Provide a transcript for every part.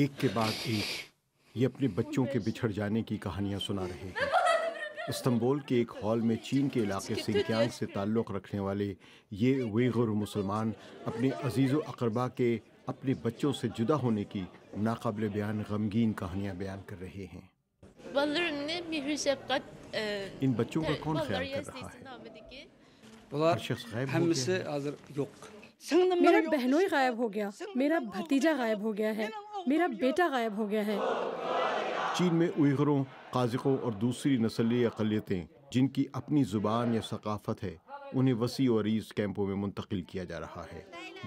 ایک کے بعد ایک یہ اپنے بچوں کے بچھڑ جانے کی کہانیاں سنا رہے ہیں استنبول کے ایک ہال میں چین کے علاقے سنکیانگ سے تعلق رکھنے والے یہ مسلمان اپنے عزیز و اقربا کے اپنے بچوں سے جدا ہونے کی ناقابل بیان غمگین کہانیاں بیان کر رہے ہیں ان بچوں کا کون خیال کر رہا ہے ہر شخص ہو گیا میرا بھتیجا غائب ہو گیا ہے میرا بیٹا غائب ہو گیا ہے چین میں اویغروں قازقوں اور دوسری نسلی اقلیتیں جن کی اپنی زبان یا ثقافت ہے انہیں وسیع و عریض کیمپوں میں منتقل کیا جا رہا ہے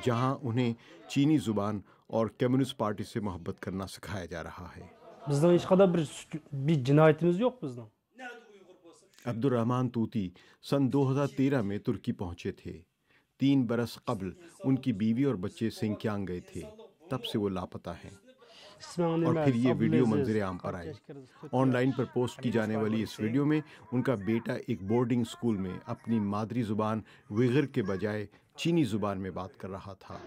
جہاں انہیں چینی زبان اور کمیونسٹ پارٹی سے محبت کرنا سکھایا جا رہا ہے عبد الرحمان توتی سن دو ہزار تیرہ میں ترکی پہنچے تھے تین برس قبل ان کی بیوی اور بچے سنکیانگ گئے تھے تب سے وہ لاپتہ ہیں اور پھر یہ ویڈیو منظر عام پر آئی آن لائن پر پوسٹ کی جانے والی اس ویڈیو میں ان کا بیٹا ایک بورڈنگ اسکول میں اپنی مادری زبان وغیر کے بجائے چینی زبان میں بات کر رہا تھا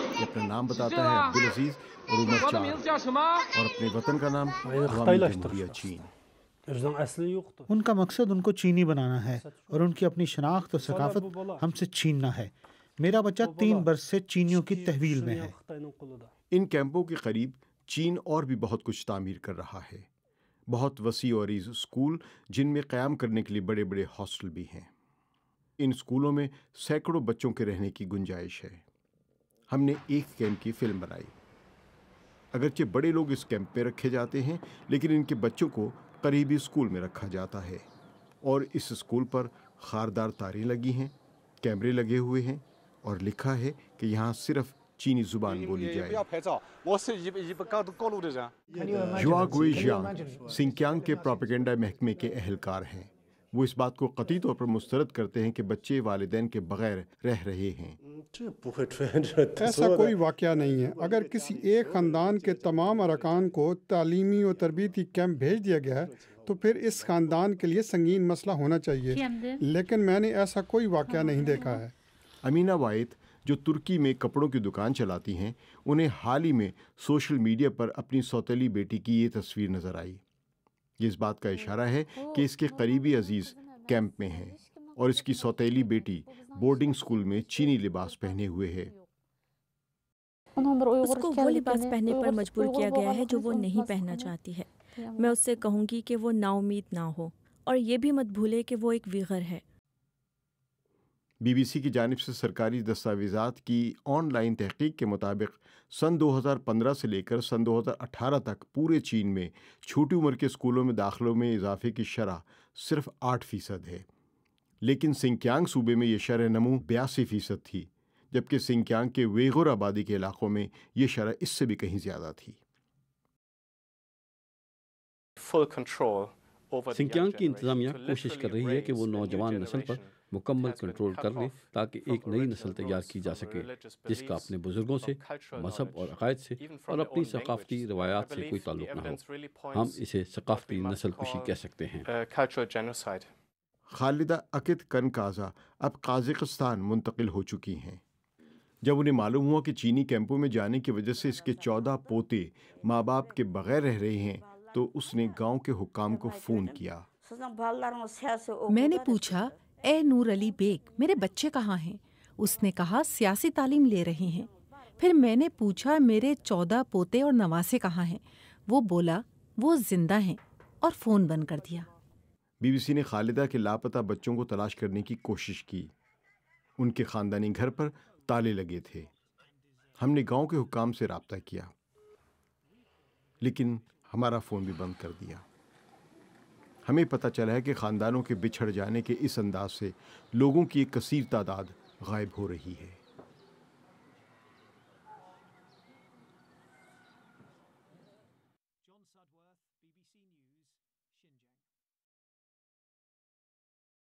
اپنا نام بتاتا ہے عبدالعزیز اور عمر چار اور اپنے وطن کا نام چین ان کا مقصد ان کو چینی بنانا ہے اور ان کی اپنی شناخت اور ثقافت ہم سے چھیننا ہے میرا بچہ تین برس سے چینیوں کی تحویل میں ہے ان کیمپوں کے قریب چین اور بھی بہت کچھ تعمیر کر رہا ہے بہت وسیع اور اسکول جن میں قیام کرنے کے لیے بڑے بڑے ہاسٹل بھی ہیں ان اسکولوں میں سینکڑوں بچوں کے رہنے کی گنجائش ہے ہم نے ایک کیمپ کی فلم بنائی اگرچہ بڑے لوگ اس کیمپ پہ رکھے جاتے ہیں لیکن ان کے بچوں کو قریبی اسکول میں رکھا جاتا ہے اور اس اسکول پر خاردار تاریں لگی ہیں کیمرے لگے ہوئے ہیں اور لکھا ہے کہ یہاں صرف چینی زبان بولی جائے گوئی سنکیانگ کے کے محکمے اہلکار ہیں وہ اس بات کو قطعی طور پر مسترد کرتے ہیں کہ بچے والدین کے بغیر رہ رہے ہیں ایسا کوئی واقعہ نہیں ہے اگر کسی ایک خاندان کے تمام ارکان کو تعلیمی اور تربیتی کیمپ بھیج دیا گیا ہے تو پھر اس خاندان کے لیے سنگین مسئلہ ہونا چاہیے لیکن میں نے ایسا کوئی واقعہ نہیں دیکھا ہے امینہ وائد جو ترکی میں کپڑوں کی دکان چلاتی ہیں انہیں حال ہی میں اپنی سوتیلی بیٹی کی یہ تصویر نظر آئی یہ اس بات کا اشارہ ہے کہ اس کے قریبی عزیز کیمپ میں ہیں اور اس کی سوتیلی بیٹی بورڈنگ سکول میں چینی لباس پہنے ہوئے ہے اس کو وہ لباس پہننے پر مجبور کیا گیا ہے جو وہ نہیں پہننا چاہتی ہے میں اس سے کہوں گی کہ وہ نا امید نہ ہو اور یہ بھی مت بھولے کہ وہ ایک ویغر ہے بی بی سی کی جانب سے سرکاری دستاویزات کی آن لائن تحقیق کے مطابق سن دو ہزار پندرہ سے لے کر سن دو ہزار اٹھارہ تک پورے چین میں چھوٹی عمر کے اسکولوں میں داخلوں میں اضافے کی شرح صرف آٹھ فیصد ہے لیکن سنکیانگ صوبے میں یہ شرح نمو بیاسی فیصد تھی جبکہ سنکیانگ کے ویغور آبادی کے علاقوں میں یہ شرح اس سے بھی کہیں زیادہ تھی سنکیانگ کی انتظامیہ کوشش کر رہی ہے کہ وہ نوجوان نسل پر مکمل کنٹرول کر لیں تاکہ ایک نئی نسل تیار کی جا سکے جس کا اپنے بزرگوں سے مذہب اور عقائد سے اور اپنی ثقافتی روایات سے کوئی تعلق نہ ہو ہم اسے ثقافتی نسل کشی کہہ سکتے ہیں uh, خالدہ اکت کن کازا اب قازقستان منتقل ہو چکی ہیں جب انہیں معلوم ہوا کہ چینی کیمپوں میں جانے کی وجہ سے اس کے چودہ پوتے ماں باپ کے بغیر رہ رہے ہیں تو اس نے گاؤں کے حکام کو فون کیا میں نے پوچھا اے نور علی بیگ میرے بچے کہاں ہیں اس نے کہا سیاسی تعلیم لے رہے ہیں پھر میں نے پوچھا میرے چودہ پوتے اور نواسے کہاں ہیں وہ بولا وہ زندہ ہیں اور فون بند کر دیا بی بی سی نے خالدہ کے لاپتہ بچوں کو تلاش کرنے کی کوشش کی ان کے خاندانی گھر پر تالے لگے تھے ہم نے گاؤں کے حکام سے رابطہ کیا لیکن ہمارا فون بھی بند کر دیا ہمیں پتہ چلا ہے کہ خاندانوں کے بچھڑ جانے کے اس انداز سے لوگوں کی ایک کثیر تعداد غائب ہو رہی ہے